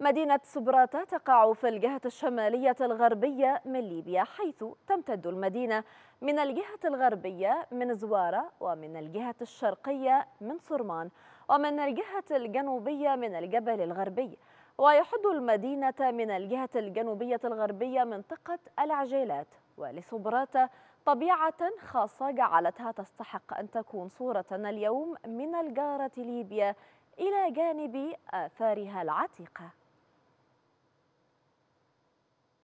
مدينة سبراتا تقع في الجهة الشمالية الغربية من ليبيا حيث تمتد المدينة من الجهة الغربية من زوارة ومن الجهة الشرقية من صرمان ومن الجهة الجنوبية من الجبل الغربي ويحد المدينة من الجهة الجنوبية الغربية منطقة العجيلات ولسبراتا طبيعة خاصة جعلتها تستحق أن تكون صورتنا اليوم من الجارة ليبيا إلى جانب آثارها العتيقة